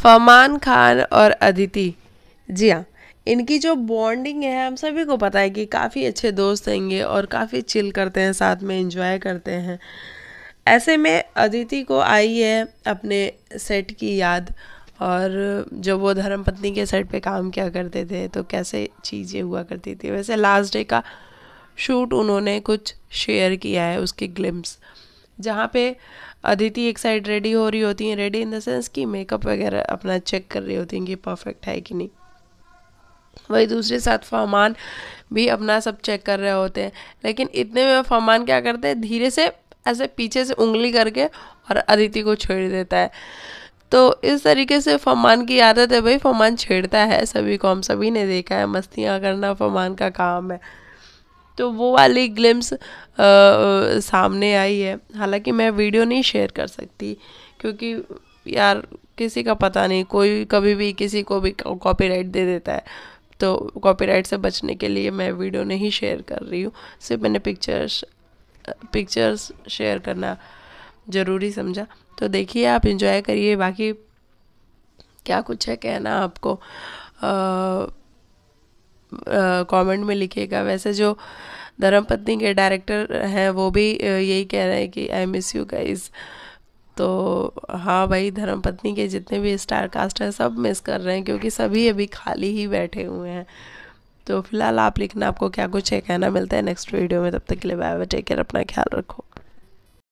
फमान खान और अदिति जी हाँ इनकी जो बॉन्डिंग है हम सभी को पता है कि काफ़ी अच्छे दोस्त होंगे और काफ़ी चिल करते हैं साथ में इंजॉय करते हैं ऐसे में अदिति को आई है अपने सेट की याद और जब वो धर्मपत्नी के सेट पे काम किया करते थे तो कैसे चीज़ें हुआ करती थी वैसे लास्ट डे का शूट उन्होंने कुछ शेयर किया है उसकी ग्लिम्स जहाँ पे अदिति एक साइड रेडी हो रही होती हैं रेडी इन द सेंस कि मेकअप वगैरह अपना चेक कर रही होती हैं कि परफेक्ट है कि नहीं वही दूसरे साथ फरमान भी अपना सब चेक कर रहे होते हैं लेकिन इतने में फरमान क्या करते हैं धीरे से ऐसे पीछे से उंगली करके और अदिति को छेड़ देता है तो इस तरीके से फमान की आदत है भाई फमान छेड़ता है सभी को हम सभी ने देखा है मस्तियाँ करना फमान का काम है तो वो वाली ग्लिम्स सामने आई है हालांकि मैं वीडियो नहीं शेयर कर सकती क्योंकि यार किसी का पता नहीं कोई कभी भी किसी को भी कॉपीराइट दे देता है तो कॉपीराइट से बचने के लिए मैं वीडियो नहीं शेयर कर रही हूँ सिर्फ मैंने पिक्चर्स पिक्चर्स शेयर करना ज़रूरी समझा तो देखिए आप इंजॉय करिए बाकी क्या कुछ है कहना आपको आ, कमेंट में लिखिएगा वैसे जो धर्मपत्नी के डायरेक्टर हैं वो भी यही कह रहे हैं कि आई मिस यू गाइस तो हाँ भाई धर्मपत्नी के जितने भी स्टार कास्ट हैं सब मिस कर रहे हैं क्योंकि सभी अभी खाली ही बैठे हुए हैं तो फिलहाल आप लिखना आपको क्या कुछ है कहना मिलता है नेक्स्ट वीडियो में तब तक के लिए बाय बाय टेक केयर अपना ख्याल रखो